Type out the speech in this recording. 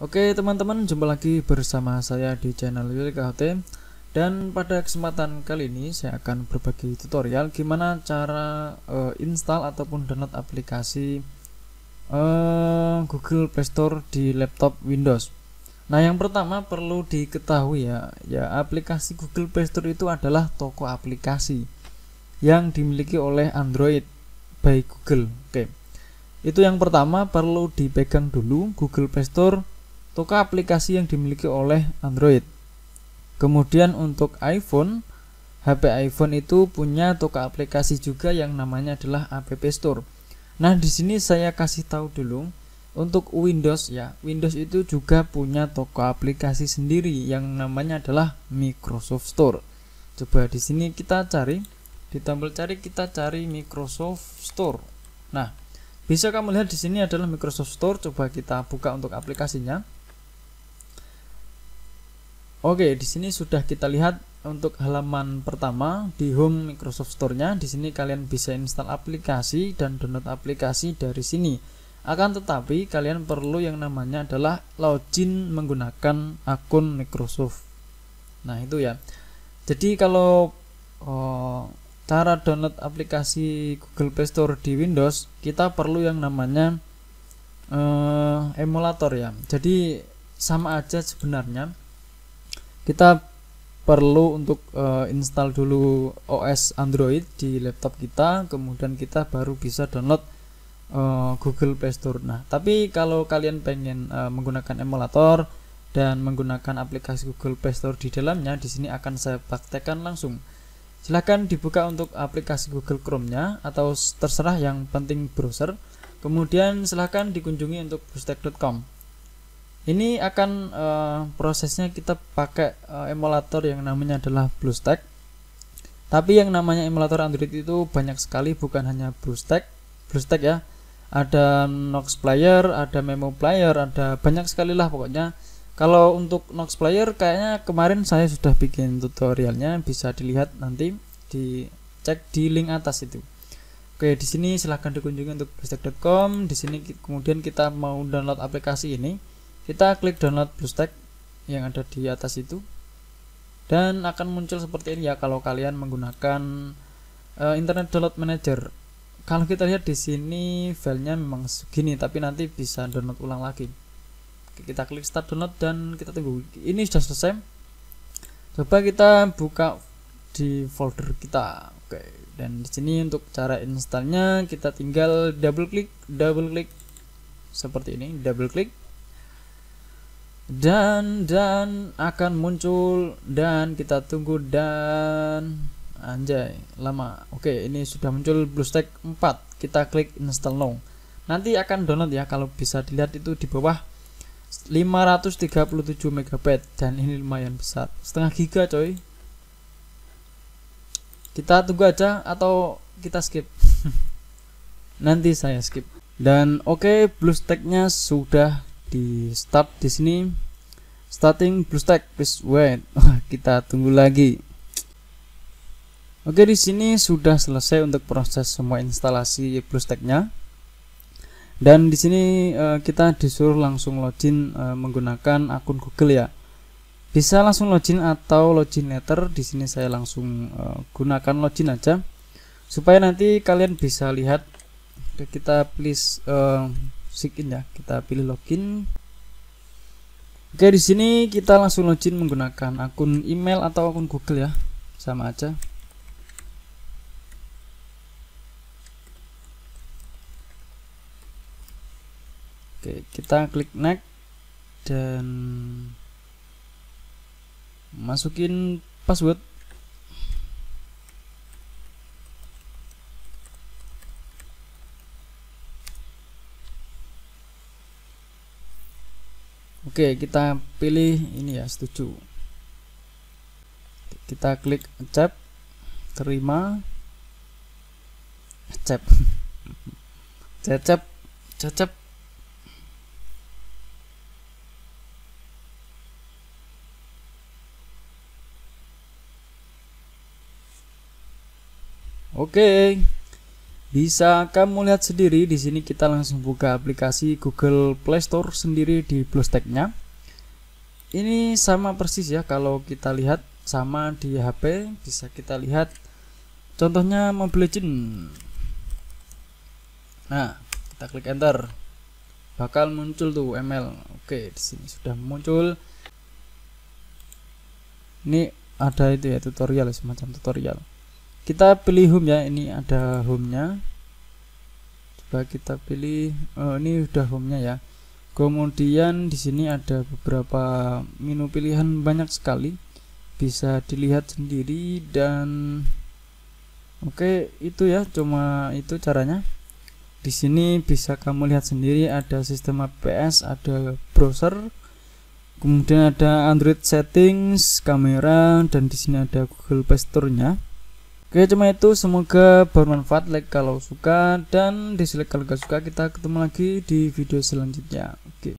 Oke teman-teman, jumpa lagi bersama saya di channel Willy KHT Dan pada kesempatan kali ini saya akan berbagi tutorial gimana cara uh, install ataupun download aplikasi uh, Google Play Store di laptop Windows Nah yang pertama perlu diketahui ya, ya aplikasi Google Play Store itu adalah toko aplikasi yang dimiliki oleh Android by Google Oke, itu yang pertama perlu dipegang dulu Google Play Store toka aplikasi yang dimiliki oleh Android. Kemudian untuk iPhone, HP iPhone itu punya toko aplikasi juga yang namanya adalah App Store. Nah, di sini saya kasih tahu dulu untuk Windows ya. Windows itu juga punya toko aplikasi sendiri yang namanya adalah Microsoft Store. Coba di sini kita cari di tombol cari kita cari Microsoft Store. Nah, bisa kamu lihat di sini adalah Microsoft Store. Coba kita buka untuk aplikasinya. Oke, di sini sudah kita lihat untuk halaman pertama di home Microsoft Store-nya. Di sini kalian bisa install aplikasi dan download aplikasi dari sini. Akan tetapi kalian perlu yang namanya adalah login menggunakan akun Microsoft. Nah, itu ya. Jadi kalau oh, cara download aplikasi Google Play Store di Windows, kita perlu yang namanya eh, emulator ya. Jadi sama aja sebenarnya kita perlu untuk uh, install dulu OS Android di laptop kita kemudian kita baru bisa download uh, Google Play Store. Nah, tapi kalau kalian pengen uh, menggunakan emulator dan menggunakan aplikasi Google Play Store di dalamnya, di sini akan saya praktekkan langsung. Silahkan dibuka untuk aplikasi Google Chrome-nya atau terserah yang penting browser. Kemudian silahkan dikunjungi untuk boostek.com ini akan uh, prosesnya kita pakai uh, emulator yang namanya adalah BlueStack tapi yang namanya emulator Android itu banyak sekali bukan hanya BlueStack BlueStack ya ada Nox Player, ada Memo Player, ada banyak sekali lah pokoknya kalau untuk Nox Player kayaknya kemarin saya sudah bikin tutorialnya bisa dilihat nanti di cek di link atas itu Oke, di sini silahkan dikunjungi untuk bluestack.com. Di sini kemudian kita mau download aplikasi ini kita klik download BlueStack yang ada di atas itu dan akan muncul seperti ini ya kalau kalian menggunakan uh, Internet Download Manager. Kalau kita lihat di sini filenya memang segini tapi nanti bisa download ulang lagi. Oke, kita klik start download dan kita tunggu. Ini sudah selesai. Coba kita buka di folder kita. Oke, dan di sini untuk cara installnya kita tinggal double klik, double klik seperti ini, double klik dan dan akan muncul dan kita tunggu dan anjay lama oke ini sudah muncul BlueStack 4 kita klik install now nanti akan download ya kalau bisa dilihat itu di bawah 537 MB dan ini lumayan besar setengah giga coy kita tunggu aja atau kita skip nanti saya skip dan oke okay, BlueStacknya sudah di start di sini starting BlueStack please wait kita tunggu lagi Oke di sini sudah selesai untuk proses semua instalasi BlueStacknya dan di sini uh, kita disuruh langsung login uh, menggunakan akun Google ya bisa langsung login atau login letter di sini saya langsung uh, gunakan login aja supaya nanti kalian bisa lihat kita please uh, sign ya kita pilih login oke di sini kita langsung login menggunakan akun email atau akun Google ya sama aja Oke, kita klik next dan masukin password Oke, kita pilih ini ya, setuju. Kita klik accept, terima, accept, cecep, cecep. Oke. Bisa kamu lihat sendiri di sini kita langsung buka aplikasi Google Play Store sendiri di BlueStack-nya. Ini sama persis ya kalau kita lihat sama di HP bisa kita lihat contohnya Mobile Legend. Nah, kita klik enter. Bakal muncul tuh ML. Oke, di sini sudah muncul. Ini ada itu ya tutorial semacam tutorial kita pilih home ya ini ada home nya coba kita pilih oh, ini udah home nya ya kemudian di sini ada beberapa menu pilihan banyak sekali bisa dilihat sendiri dan oke okay, itu ya cuma itu caranya di sini bisa kamu lihat sendiri ada sistem APS ada browser kemudian ada Android settings kamera dan di sini ada Google Play Store nya Oke cuma itu semoga bermanfaat like kalau suka dan dislike kalau gak suka kita ketemu lagi di video selanjutnya. Oke.